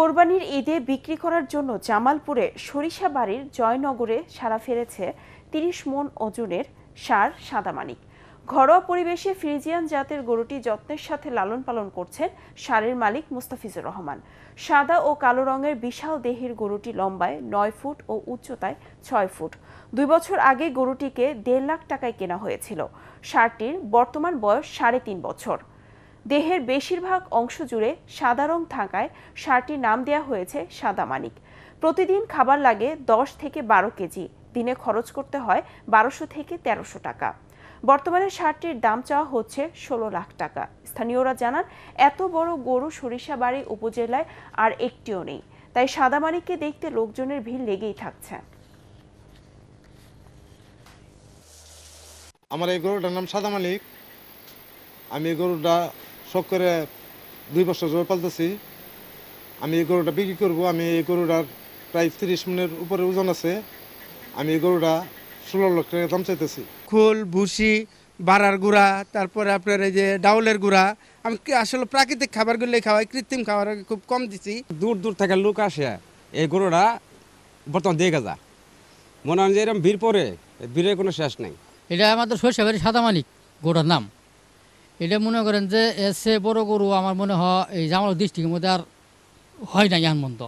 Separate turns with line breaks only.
কোরবানির ঈদে বিক্রি করার জন্য জামালপুরে সরিষা বাড়ির জয়নগরে সারা ফেলেছে তিরিশ মন ওজনের সার সাদামানিক ঘরোয়া পরিবেশে ফ্রিজিয়ান জাতের গরুটি যত্নের সাথে লালন পালন করছেন সারের মালিক মুস্তাফিজুর রহমান সাদা ও কালো রঙের বিশাল দেহের গরুটি লম্বায় নয় ফুট ও উচ্চতায় ছয় ফুট দুই বছর আগে গরুটিকে দেড় লাখ টাকায় কেনা হয়েছিল সারটির বর্তমান বয়স সাড়ে তিন বছর দেহের বেশিরভাগ অংশ জুড়ে সাদা রং থাকায় সারটির নাম দেয়া হয়েছে সাদা মানিক প্রতিদিন খাবার লাগে দশ থেকে বারো কেজি দিনে খরচ করতে হয় বারোশো থেকে তেরোশো টাকা বর্তমানে সারটির দাম চাওয়া হচ্ছে ষোলো লাখ টাকা স্থানীয়রা জানান এত বড় গরু সরিষাবাড়ি উপজেলায় আর একটিও নেই তাই মানিককে দেখতে লোকজনের ভিড় লেগেই থাকছে
আমার এই গরুটার নাম সাদা মালিক আমি গরুটা শখ করে দুই বছর ধরে পালতেছি আমি এই গরুটা বিক্রি করব আমি এই গরুটার প্রায় তিরিশ মিনের উপরে ওজন আছে আমি
এই গরুটা ষোলো লক্ষ টাকা দাম চাইতেছি খোল ভুসি বাড়ার গুঁড়া তারপরে আপনার এই যে ডাউলের গুঁড়া আমি আসলে প্রাকৃতিক খাবারগুলোই খাওয়াই কৃত্রিম খাবার খুব কম দিছি দূর দূর থেকে লোক আসে এই গরুটা বর্তমান দিয়ে গেছে মনে হয়
যে এরকম ভিড় পরে ভিড়ের কোনো শেষ নেই এটা আমাদের শৈশবের সাদা মালিক গোটার নাম এটা মনে করেন যে এসে বড় গরু আমার মনে হয় এই জামাল ডিস্ট্রিক্টের মধ্যে আর হয় না ইয়ান মন্দ